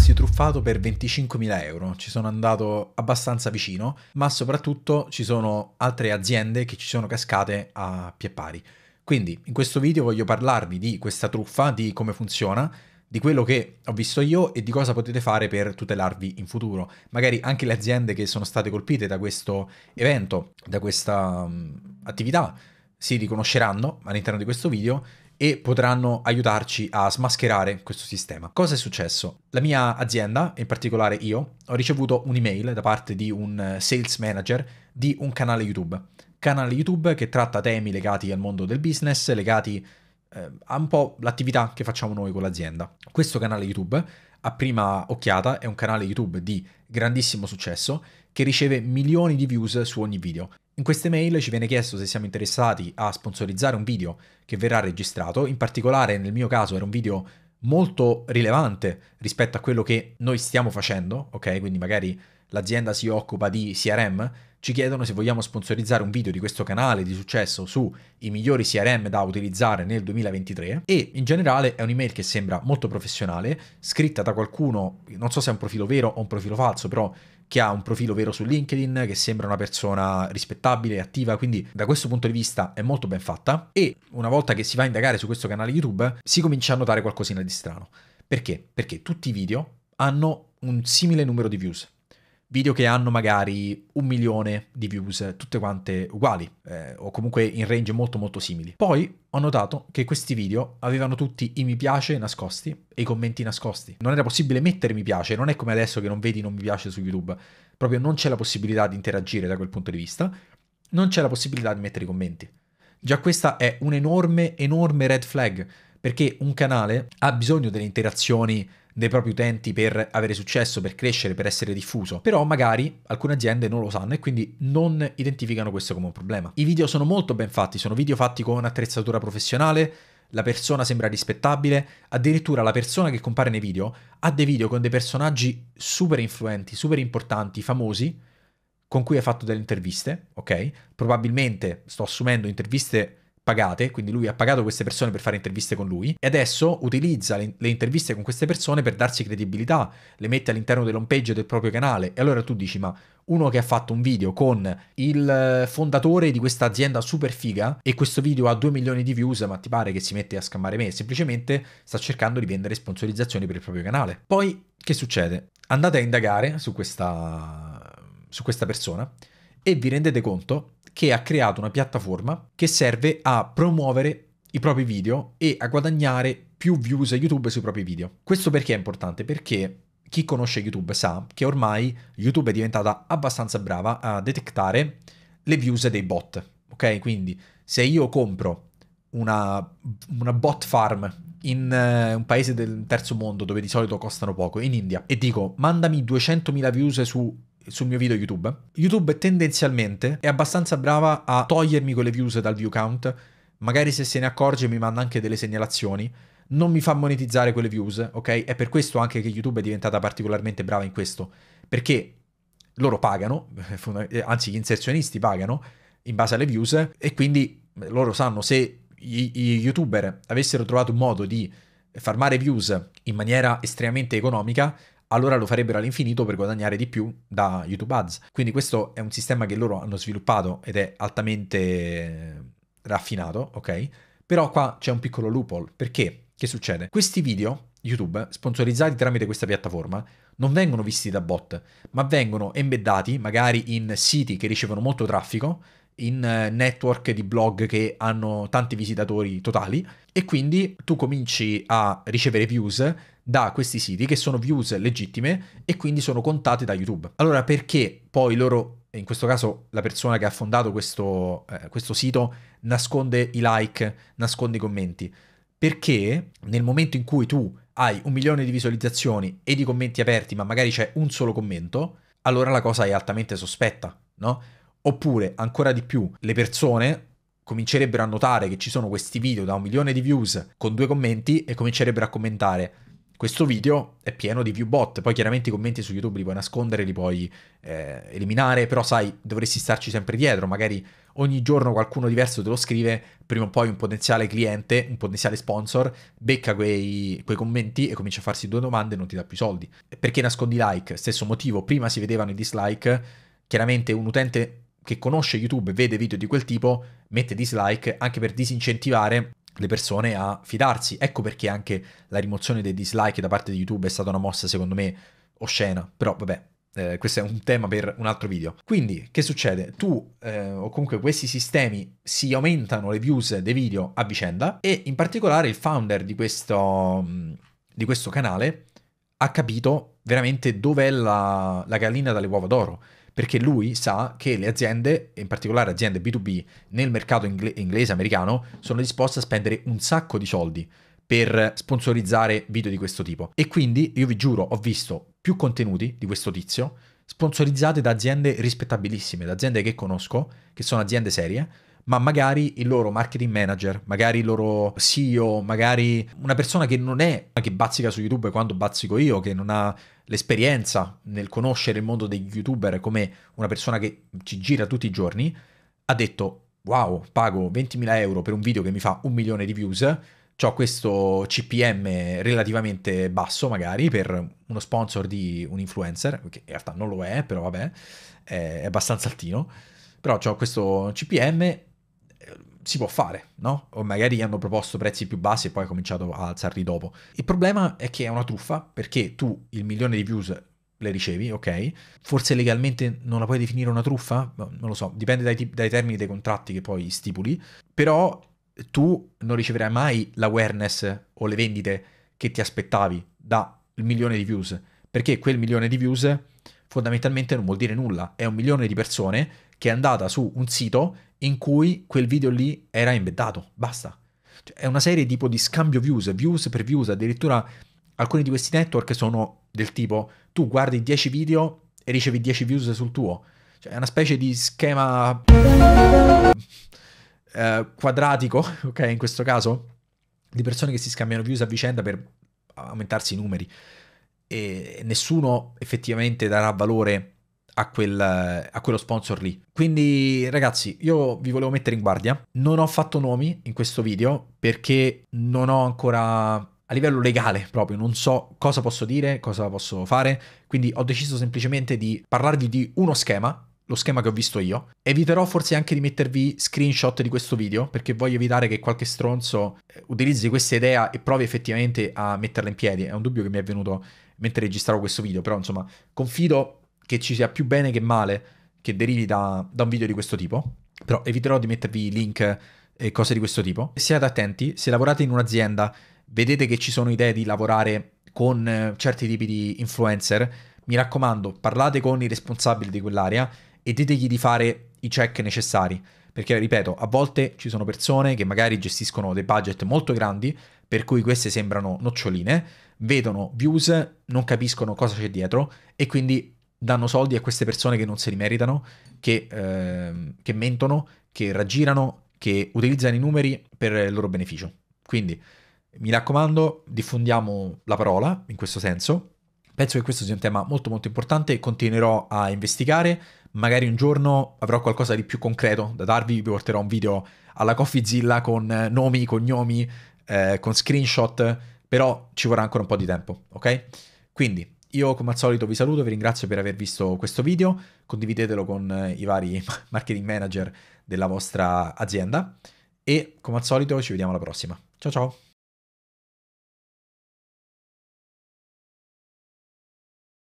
quasi truffato per 25.000 euro, ci sono andato abbastanza vicino, ma soprattutto ci sono altre aziende che ci sono cascate a pie pari. Quindi in questo video voglio parlarvi di questa truffa, di come funziona, di quello che ho visto io e di cosa potete fare per tutelarvi in futuro. Magari anche le aziende che sono state colpite da questo evento, da questa um, attività, si riconosceranno all'interno di questo video e potranno aiutarci a smascherare questo sistema. Cosa è successo? La mia azienda, in particolare io, ho ricevuto un'email da parte di un eh, sales manager di un canale YouTube. Canale YouTube che tratta temi legati al mondo del business, legati eh, a un po' l'attività che facciamo noi con l'azienda. Questo canale YouTube, a prima occhiata, è un canale YouTube di grandissimo successo che riceve milioni di views su ogni video in queste mail ci viene chiesto se siamo interessati a sponsorizzare un video che verrà registrato, in particolare nel mio caso era un video molto rilevante rispetto a quello che noi stiamo facendo, ok? Quindi magari l'azienda si occupa di CRM, ci chiedono se vogliamo sponsorizzare un video di questo canale di successo sui migliori CRM da utilizzare nel 2023 e in generale è un'email che sembra molto professionale, scritta da qualcuno, non so se è un profilo vero o un profilo falso, però che ha un profilo vero su LinkedIn, che sembra una persona rispettabile e attiva, quindi da questo punto di vista è molto ben fatta e una volta che si va a indagare su questo canale YouTube si comincia a notare qualcosina di strano. Perché? Perché tutti i video hanno un simile numero di views, video che hanno magari un milione di views, tutte quante uguali, eh, o comunque in range molto molto simili. Poi ho notato che questi video avevano tutti i mi piace nascosti e i commenti nascosti. Non era possibile mettere mi piace, non è come adesso che non vedi non mi piace su YouTube, proprio non c'è la possibilità di interagire da quel punto di vista, non c'è la possibilità di mettere i commenti. Già questa è un'enorme, enorme red flag, perché un canale ha bisogno delle interazioni dei propri utenti per avere successo, per crescere, per essere diffuso. Però magari alcune aziende non lo sanno e quindi non identificano questo come un problema. I video sono molto ben fatti, sono video fatti con attrezzatura professionale, la persona sembra rispettabile, addirittura la persona che compare nei video ha dei video con dei personaggi super influenti, super importanti, famosi, con cui ha fatto delle interviste, ok? Probabilmente sto assumendo interviste pagate, quindi lui ha pagato queste persone per fare interviste con lui e adesso utilizza le, le interviste con queste persone per darsi credibilità, le mette all'interno dell'home page del proprio canale e allora tu dici ma uno che ha fatto un video con il fondatore di questa azienda super figa e questo video ha 2 milioni di views, ma ti pare che si mette a scammare me? Semplicemente sta cercando di vendere sponsorizzazioni per il proprio canale. Poi che succede? Andate a indagare su questa, su questa persona e vi rendete conto che ha creato una piattaforma che serve a promuovere i propri video e a guadagnare più views a YouTube sui propri video. Questo perché è importante? Perché chi conosce YouTube sa che ormai YouTube è diventata abbastanza brava a detectare le views dei bot. Ok, quindi se io compro una, una bot farm in uh, un paese del terzo mondo dove di solito costano poco, in India, e dico mandami 200.000 views su sul mio video YouTube. YouTube tendenzialmente è abbastanza brava a togliermi quelle views dal view count, magari se se ne accorge mi manda anche delle segnalazioni, non mi fa monetizzare quelle views, ok? È per questo anche che YouTube è diventata particolarmente brava in questo, perché loro pagano, eh, eh, anzi gli inserzionisti pagano in base alle views e quindi eh, loro sanno se gli, gli youtuber avessero trovato un modo di farmare views in maniera estremamente economica, allora lo farebbero all'infinito per guadagnare di più da YouTube Ads. Quindi questo è un sistema che loro hanno sviluppato ed è altamente raffinato, ok? Però qua c'è un piccolo loophole, perché che succede? Questi video YouTube sponsorizzati tramite questa piattaforma non vengono visti da bot, ma vengono embeddati magari in siti che ricevono molto traffico in eh, network di blog che hanno tanti visitatori totali e quindi tu cominci a ricevere views da questi siti che sono views legittime e quindi sono contate da YouTube. Allora perché poi loro in questo caso la persona che ha fondato questo, eh, questo, sito nasconde i like, nasconde i commenti. Perché nel momento in cui tu hai un milione di visualizzazioni e di commenti aperti, ma magari c'è un solo commento, allora la cosa è altamente sospetta, no? Oppure, ancora di più, le persone comincerebbero a notare che ci sono questi video da un milione di views con due commenti e comincerebbero a commentare questo video è pieno di view bot, poi chiaramente i commenti su YouTube li puoi nascondere, li puoi eh, eliminare, però sai, dovresti starci sempre dietro, magari ogni giorno qualcuno diverso te lo scrive, prima o poi un potenziale cliente, un potenziale sponsor, becca quei, quei commenti e comincia a farsi due domande e non ti dà più soldi. Perché nascondi like? Stesso motivo, prima si vedevano i dislike, chiaramente un utente che conosce YouTube e vede video di quel tipo mette dislike anche per disincentivare le persone a fidarsi. Ecco perché anche la rimozione dei dislike da parte di YouTube è stata una mossa secondo me oscena, però vabbè, eh, questo è un tema per un altro video. Quindi, che succede? Tu eh, o comunque questi sistemi si aumentano le views dei video a vicenda e in particolare il founder di questo, mm, di questo canale ha capito veramente dov'è la, la gallina dalle uova d'oro perché lui sa che le aziende, in particolare aziende B2B, nel mercato ingle- inglese americano, sono disposte a spendere un sacco di soldi per sponsorizzare video di questo tipo. E quindi, io vi giuro, ho visto più contenuti di questo tizio sponsorizzati da aziende rispettabilissime, da aziende che conosco, che sono aziende serie, ma magari il loro marketing manager, magari il loro CEO, magari una persona che non è, che bazzica su YouTube quando bazzico io, che non ha l'esperienza nel conoscere il mondo degli youtuber come una persona che ci gira tutti i giorni, ha detto wow, pago 20.000 euro per un video che mi fa un milione di views, ho questo CPM relativamente basso magari per uno sponsor di un influencer, che in realtà non lo è, però vabbè, è abbastanza altino, però ho questo CPM si può fare, no? O magari gli hanno proposto prezzi più bassi e poi ha cominciato a alzarli dopo. Il problema è che è una truffa perché tu il milione di views le ricevi, ok? Forse legalmente non la puoi definire una truffa? Boh, non lo so, dipende dai, dai termini dei contratti che poi stipuli, però tu non riceverai mai l'awareness o le vendite che ti aspettavi dal milione di views, perché quel milione di views fondamentalmente non vuol dire nulla, è un milione di persone che è andata su un sito in cui quel video lì era embeddato, basta. Cioè, è una serie tipo di scambio views, views per views, addirittura alcuni di questi network sono del tipo tu guardi 10 video e ricevi 10 views sul tuo. Cioè, è una specie di schema eh, quadratico, ok, in questo caso, di persone che si scambiano views a vicenda per aumentarsi i numeri. E nessuno effettivamente darà valore a, quel, a, quello sponsor lì. Quindi ragazzi, io vi volevo mettere in guardia. Non ho fatto nomi in questo video perché non ho ancora... A livello legale proprio, non so cosa posso dire, cosa posso fare, quindi ho deciso semplicemente di parlarvi di uno schema lo schema che ho visto io. Eviterò forse anche di mettervi screenshot di questo video perché voglio evitare che qualche stronzo eh, utilizzi questa idea e provi effettivamente a metterla in piedi. È un dubbio che mi è venuto mentre registravo questo video, però insomma confido che ci sia più bene che male che derivi da, da un video di questo tipo, però eviterò di mettervi link e cose di questo tipo. Siate attenti, se lavorate in un'azienda, vedete che ci sono idee di lavorare con eh, certi tipi di influencer, mi raccomando, parlate con i responsabili di quell'area e ditegli di fare i check necessari. Perché, ripeto, a volte ci sono persone che magari gestiscono dei budget molto grandi, per cui queste sembrano noccioline, vedono views, non capiscono cosa c'è dietro e quindi danno soldi a queste persone che non se li meritano, che, eh, che mentono, che raggirano, che utilizzano i numeri per il loro beneficio. Quindi mi raccomando, diffondiamo la parola in questo senso. Penso che questo sia un tema molto molto importante, continuerò a investigare, magari un giorno avrò qualcosa di più concreto da darvi, vi porterò un video alla CoffeeZilla con eh, nomi, cognomi, eh, con screenshot, però ci vorrà ancora un po' di tempo, ok? Quindi io come al solito vi saluto, vi ringrazio per aver visto questo video, condividetelo con eh, i vari marketing manager della vostra azienda e come al solito ci vediamo alla prossima. Ciao ciao!